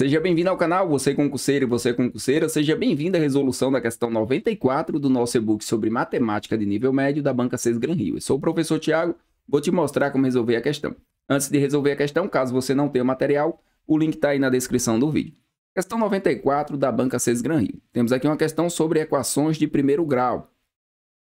Seja bem-vindo ao canal, você concurseiro e você concurseira, seja bem-vindo à resolução da questão 94 do nosso e-book sobre matemática de nível médio da Banca 6 Gran Rio. Eu sou o professor Tiago, vou te mostrar como resolver a questão. Antes de resolver a questão, caso você não tenha o material, o link está aí na descrição do vídeo. Questão 94 da Banca 6 Gran Rio. Temos aqui uma questão sobre equações de primeiro grau.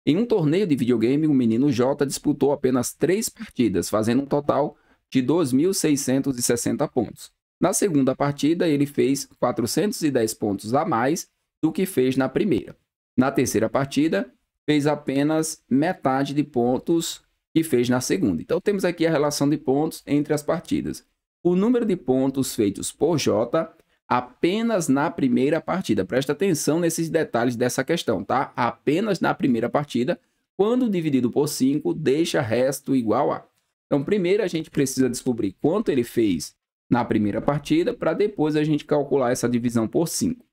Em um torneio de videogame, o menino J disputou apenas três partidas, fazendo um total de 2.660 pontos. Na segunda partida, ele fez 410 pontos a mais do que fez na primeira. Na terceira partida, fez apenas metade de pontos que fez na segunda. Então temos aqui a relação de pontos entre as partidas. O número de pontos feitos por J apenas na primeira partida. Presta atenção nesses detalhes dessa questão, tá? Apenas na primeira partida, quando dividido por 5, deixa resto igual a. Então, primeiro a gente precisa descobrir quanto ele fez na primeira partida, para depois a gente calcular essa divisão por 5.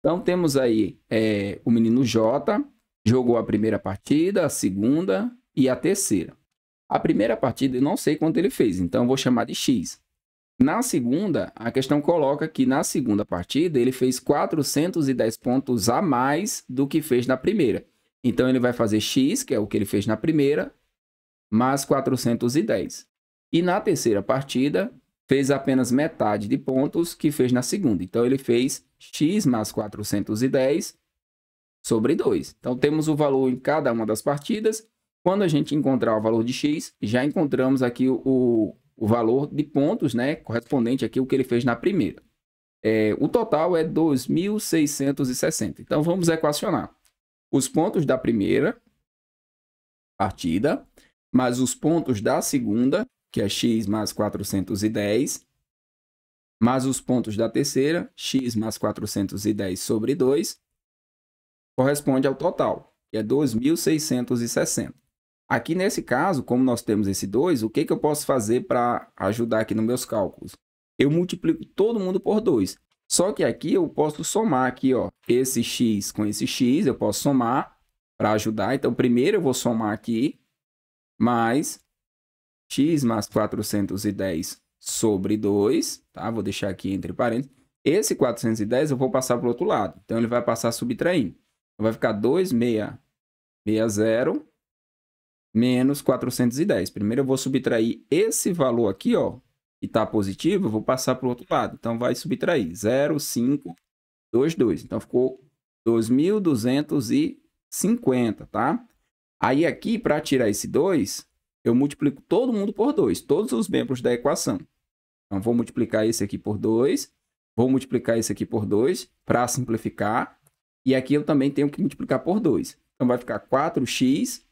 Então temos aí é, o menino J, jogou a primeira partida, a segunda e a terceira. A primeira partida eu não sei quanto ele fez, então eu vou chamar de X. Na segunda, a questão coloca que na segunda partida ele fez 410 pontos a mais do que fez na primeira. Então ele vai fazer X, que é o que ele fez na primeira, mais 410. E na terceira partida, fez apenas metade de pontos que fez na segunda. Então, ele fez x mais 410 sobre 2. Então, temos o valor em cada uma das partidas. Quando a gente encontrar o valor de x, já encontramos aqui o, o valor de pontos, né? Correspondente aqui ao que ele fez na primeira. É, o total é 2.660. Então, vamos equacionar os pontos da primeira partida, mais os pontos da segunda, que é x mais 410, mais os pontos da terceira, x mais 410 sobre 2, corresponde ao total, que é 2.660. Aqui nesse caso, como nós temos esse 2, o que, que eu posso fazer para ajudar aqui nos meus cálculos? Eu multiplico todo mundo por 2. Só que aqui eu posso somar aqui, ó, esse x com esse x, eu posso somar para ajudar. Então, primeiro eu vou somar aqui, mais x mais 410 sobre 2, tá? Vou deixar aqui entre parênteses. Esse 410 eu vou passar para o outro lado. Então, ele vai passar subtraindo. Então, vai ficar 2660 menos 410. Primeiro, eu vou subtrair esse valor aqui, ó, que está positivo, eu vou passar para o outro lado. Então, vai subtrair 0,522. Então, ficou 2.250, tá? Aí, aqui, para tirar esse 2, eu multiplico todo mundo por 2, todos os membros da equação. Então, vou multiplicar esse aqui por 2, vou multiplicar esse aqui por 2 para simplificar. E aqui eu também tenho que multiplicar por 2. Então, vai ficar 4x,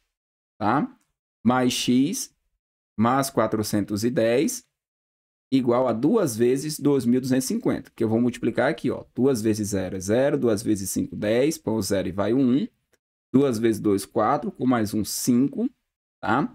tá? Mais x, mais 410, igual a 2 vezes 2.250, que eu vou multiplicar aqui, ó. 2 vezes 0 é 0, 2 vezes 5, 10, põe o 0 e vai o 1. 2 vezes 2, 4, com mais 1, 5, tá?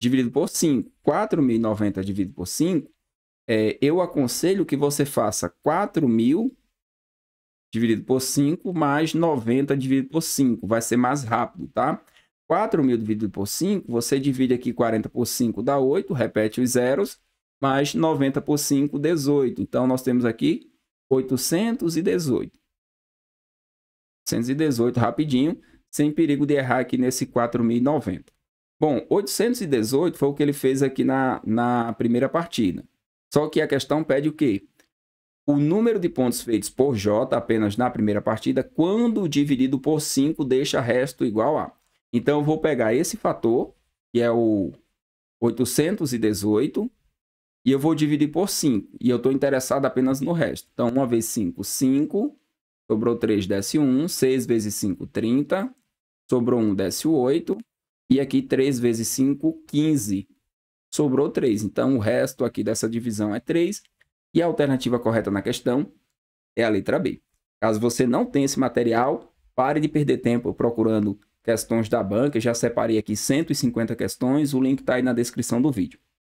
dividido por 5. 4.090 dividido por 5, é, eu aconselho que você faça 4.000 dividido por 5 mais 90 dividido por 5. Vai ser mais rápido, tá? 4.000 dividido por 5, você divide aqui 40 por 5 dá 8, repete os zeros, mais 90 por 5, 18. Então, nós temos aqui 818. 818 rapidinho, sem perigo de errar aqui nesse 4.090. Bom, 818 foi o que ele fez aqui na, na primeira partida. Só que a questão pede o quê? O número de pontos feitos por J apenas na primeira partida, quando dividido por 5, deixa resto igual a. Então, eu vou pegar esse fator, que é o 818, e eu vou dividir por 5. E eu estou interessado apenas no resto. Então, 1 vezes 5, 5. Sobrou 3, desce 1. 6 vezes 5, 30. Sobrou 1, desce 8. E aqui 3 vezes 5, 15. Sobrou 3. Então, o resto aqui dessa divisão é 3. E a alternativa correta na questão é a letra B. Caso você não tenha esse material, pare de perder tempo procurando questões da banca. Eu já separei aqui 150 questões. O link está aí na descrição do vídeo.